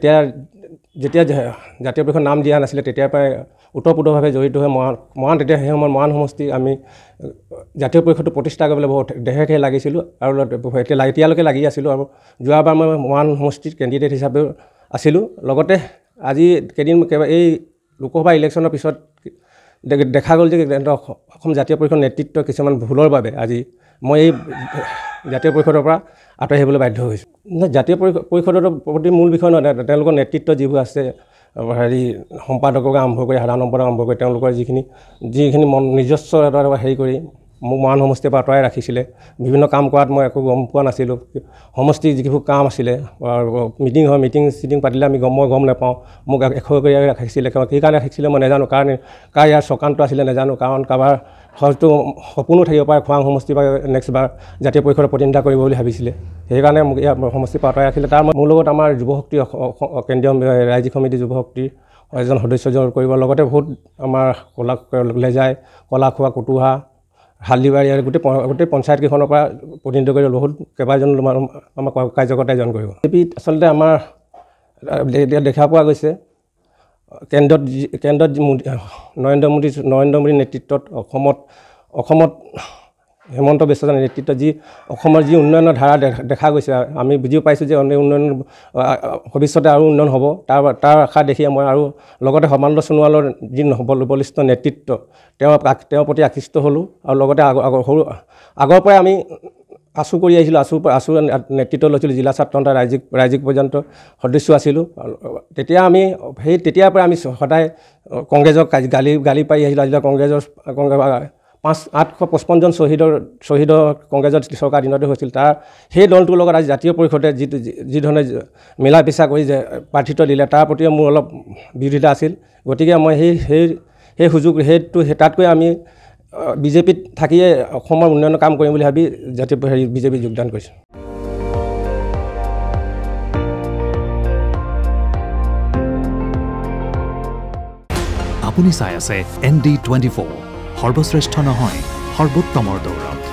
এতিয়া যেতিয়া জাতীয় পৰিষদ নাম দিয়া নাছিলে তেতিয়াৰ পৰাই ওতঃপ্ৰোতভাৱে জড়িত হৈ মৰাণ মৰাণ তেতিয়া সেই সময়ত মৰাণ সমষ্টি আমি জাতীয় পৰিষদটো প্ৰতিষ্ঠা কৰিবলৈ বহুত দেহেকে লাগিছিলোঁ আৰু এতিয়া এতিয়ালৈকে লাগি আছিলোঁ আৰু যোৱাবাৰ মই মৰাণ সমষ্টিত কেণ্ডিডেট হিচাপেও আছিলোঁ লগতে আজি কেইদিন এই লোকসভা ইলেকশ্যনৰ পিছত দেখা গ'ল যে অসম জাতীয় পৰিষদ নেতৃত্ব কিছুমান ভুলৰ বাবে আজি মই এই জাতীয় পৰিষদৰ পৰা আঁতৰি আহিবলৈ বাধ্য হৈছে জাতীয় পৰিষদৰ প্ৰতি মূল বিষয় নহয় তেওঁলোকৰ নেতৃত্ব যিবোৰ আছে হেৰি সম্পাদকক আৰম্ভ কৰি সাধাৰণ সম্পাদক আৰম্ভ কৰি তেওঁলোকৰ যিখিনি যিখিনি মন নিজস্ব এটা হেৰি কৰি মোক মৰাণ সমষ্টিৰ পৰা আঁতৰাই ৰাখিছিলে বিভিন্ন কাম কৰাত মই একো গম পোৱা নাছিলোঁ সমষ্টিৰ যিবোৰ কাম আছিলে মিটিং হয় মিটিং চিটিং পাতিলে আমি গম মই গম নাপাওঁ মোক এশ কৰি ৰাখিছিলে কি কাৰণে ৰাখিছিলে মই নাজানো কাৰণ কাৰ ইয়াৰ চকান্ত আছিলে নাজানো কাৰণ কাৰোবাৰ হয়তো সপোনো থাকিব পাৰে খোৱাং সমষ্টিৰ পৰা নেক্সট বাৰ জাতীয় পৰিষদৰ প্ৰতিনিধিতা কৰিব বুলি ভাবিছিলে সেইকাৰণে মোক ইয়াৰ সমষ্টিৰ পৰা আঁতৰাই ৰাখিলে তাৰ মোৰ লগত আমাৰ যুৱ শক্তি কেন্দ্ৰীয় ৰাজ্যিক সমিতি যুৱ শক্তিৰ এজন সদস্য জয় কৰিবৰ লগতে বহুত আমাৰ কলা লেজাই কলাখোৱা কটুহা হালদিবাৰী আৰু গোটেই গোটেই পঞ্চায়তকেইখনৰ পৰা প্ৰতিনিধিত্ব কৰিব বহুত কেইবাজনো মানুহ আমাৰ কাৰ্যকৰ্তাই জইন কৰিব বি আচলতে আমাৰ দেখা পোৱা গৈছে কেন্দ্ৰত কেন্দ্ৰত নৰেন্দ্ৰ মোদী নৰেন্দ্ৰ মোদীৰ নেতৃত্বত অসমত অসমত হেমন্ত বিশ্ব শৰ্মাৰ নেতৃত্বত যি অসমৰ যি উন্নয়নৰ ধাৰা দেখা গৈছে আমি বুজিও পাইছোঁ যে উন্নয়ন ভৱিষ্যতে আৰু উন্নয়ন হ'ব তাৰ তাৰ আশা দেখি মই আৰু লগতে সমানন্দ সোণোৱালৰ যি বলিষ্ঠ নেতৃত্ব তেওঁ তেওঁৰ প্ৰতি আকৃষ্ট হ'লোঁ আৰু লগতে আগ সৰু আগৰ পৰাই আমি আঁচু কৰি আহিছিলোঁ আঁচু আঁচু নেতৃত্ব লৈছিলোঁ জিলা ছাত্ৰতা ৰাজ্যিক ৰাজ্যিক পৰ্যন্ত সদস্য আছিলোঁ তেতিয়া আমি সেই তেতিয়াৰ পৰা আমি সদায় কংগ্ৰেছক গালি গালি পাৰি আহিছিলোঁ আজিলৈ কংগ্ৰেছৰ কংগ্ৰেছ পাঁচ আঠশ পঁচপন্নজন শ্বহীদৰ শ্বহীদৰ কংগ্ৰেছৰ চৰকাৰ দিনতে হৈছিল তাৰ সেই দলটোৰ লগত আজি জাতীয় পৰিষদে যিটো যিধৰণে মিলা পিচা কৰি যে প্ৰাৰ্থিত্ব দিলে তাৰ প্ৰতিও মোৰ অলপ বিৰোধিতা আছিল গতিকে মই সেই সেই সেই সুযোগ সেইটো তাতকৈ আমি বিজেপিত থাকিয়ে অসমৰ উন্নয়নৰ কাম কৰিম বুলি ভাবি জাতীয় হেৰি বিজেপিত যোগদান কৰিছোঁ আপুনি চাই আছে এন ডি টুৱেণ্টি ফ'ৰ সৰ্বশ্ৰেষ্ঠ নহয় সৰ্বোত্তমৰ দৌৰত